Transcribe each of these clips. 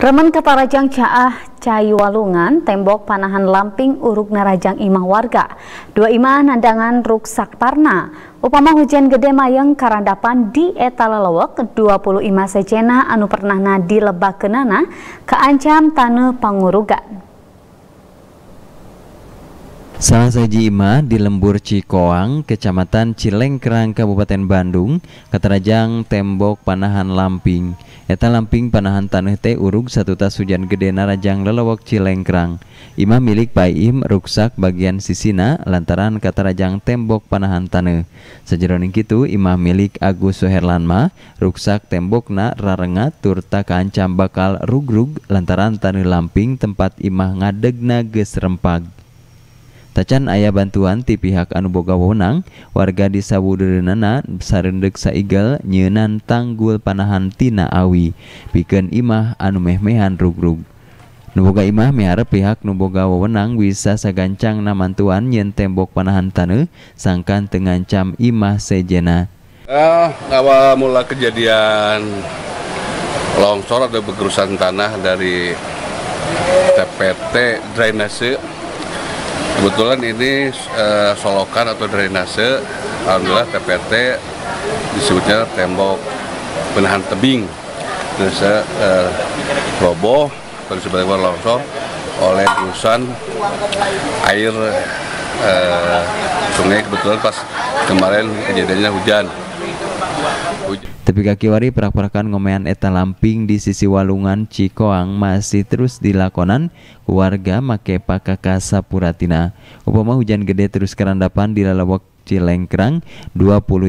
Remen Ketarajang Caah Cai tembok panahan Lamping Uruk Narajang Imah Warga. Dua imah nandangan ruksak parna. Upama hujan gede mayeng karandapan di etalalawak, 20 imah sejena anu pernah di lebak kenana, keancam tanah pangurugan. Salah saji ima di lembur Cikoang, Kecamatan Cilengkrang, Kabupaten Bandung, katerajang tembok panahan lamping. Eta lamping panahan tanah teh urug satu tas hujan gede narajang lelewok Cilengkrang. Ima milik Pak Im ruksak bagian sisina lantaran katerajang tembok panahan tanah. Sejeroning gitu, imah milik Agus Suherlanma ruksak tembokna rarengat turta kancam bakal rugrug lantaran tanah lamping tempat imah ngadegna geus rempag. Tacan ayah bantuan ti pihak anu boga wewenang warga di Sabuderenana sarendek saigal nyenan tanggul panahan tina awi pikeun imah anu meh-mehan rugrug. Nuboga imah miharep pihak nuboga wewenang bisa sagancang namantuan yen tembok panahan tanah sangkan tengancam imah sejena. Ah, awal mula kejadian longsor ada bergerusan tanah dari TPT drainase Kebetulan ini uh, solokan atau drainase, alhamdulillah TPT disebutnya tembok penahan tebing. Terus uh, roboh, terus sebagai longsor oleh urusan air uh, sungai kebetulan pas kemarin kejadiannya hujan tapi kaki wari perak-perakan ngomean eta lamping di sisi walungan Cikoang masih terus dilakonan warga make pakaka sapuratina. Upama hujan gede terus kerandapan di lalawak Cilengkrang 20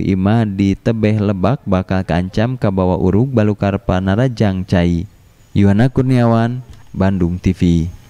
ima di Tebeh Lebak bakal kancam ke bawah uruk Balukar Panarajang Cai. Yuhana Kurniawan, Bandung TV.